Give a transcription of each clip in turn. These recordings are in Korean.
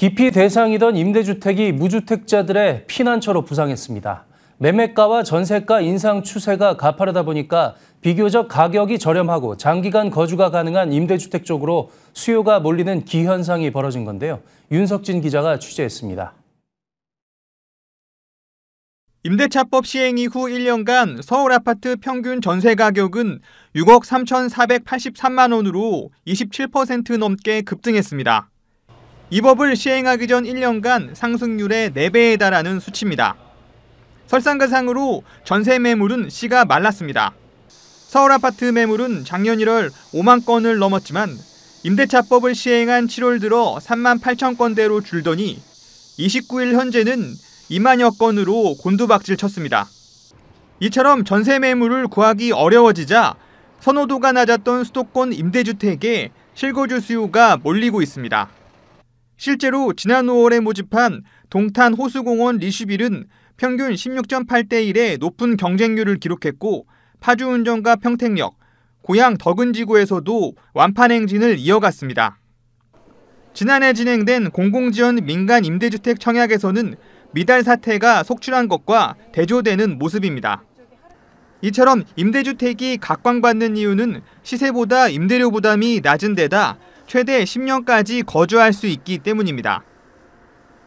기피 대상이던 임대주택이 무주택자들의 피난처로 부상했습니다. 매매가와 전세가 인상 추세가 가파르다 보니까 비교적 가격이 저렴하고 장기간 거주가 가능한 임대주택 쪽으로 수요가 몰리는 기현상이 벌어진 건데요. 윤석진 기자가 취재했습니다. 임대차법 시행 이후 1년간 서울 아파트 평균 전세 가격은 6억 3,483만 원으로 27% 넘게 급등했습니다. 이 법을 시행하기 전 1년간 상승률의 4배에 달하는 수치입니다. 설상가상으로 전세 매물은 씨가 말랐습니다. 서울 아파트 매물은 작년 1월 5만 건을 넘었지만 임대차법을 시행한 7월 들어 3만 8천 건대로 줄더니 29일 현재는 2만여 건으로 곤두박질 쳤습니다. 이처럼 전세 매물을 구하기 어려워지자 선호도가 낮았던 수도권 임대주택에 실거주 수요가 몰리고 있습니다. 실제로 지난 5월에 모집한 동탄 호수공원 리슈빌은 평균 16.8대 1의 높은 경쟁률을 기록했고 파주운전과 평택역, 고향 덕은지구에서도 완판 행진을 이어갔습니다. 지난해 진행된 공공지원 민간 임대주택 청약에서는 미달 사태가 속출한 것과 대조되는 모습입니다. 이처럼 임대주택이 각광받는 이유는 시세보다 임대료 부담이 낮은 데다 최대 10년까지 거주할 수 있기 때문입니다.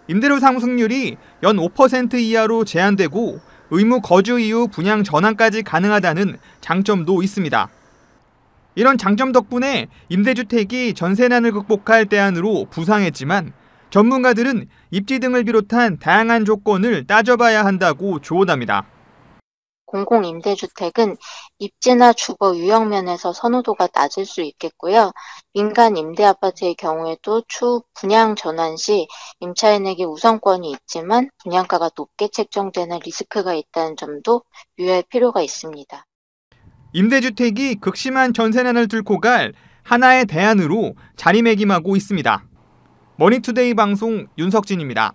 임대료 상승률이 연 5% 이하로 제한되고 의무 거주 이후 분양 전환까지 가능하다는 장점도 있습니다. 이런 장점 덕분에 임대주택이 전세난을 극복할 대안으로 부상했지만 전문가들은 입지 등을 비롯한 다양한 조건을 따져봐야 한다고 조언합니다. 공공임대주택은 입지나 주거 유형면에서 선호도가 낮을 수 있겠고요. 민간 임대아파트의 경우에도 추후 분양 전환 시 임차인에게 우선권이 있지만 분양가가 높게 책정되는 리스크가 있다는 점도 유의할 필요가 있습니다. 임대주택이 극심한 전세난을 뚫고 갈 하나의 대안으로 자리매김하고 있습니다. 머니투데이 방송 윤석진입니다.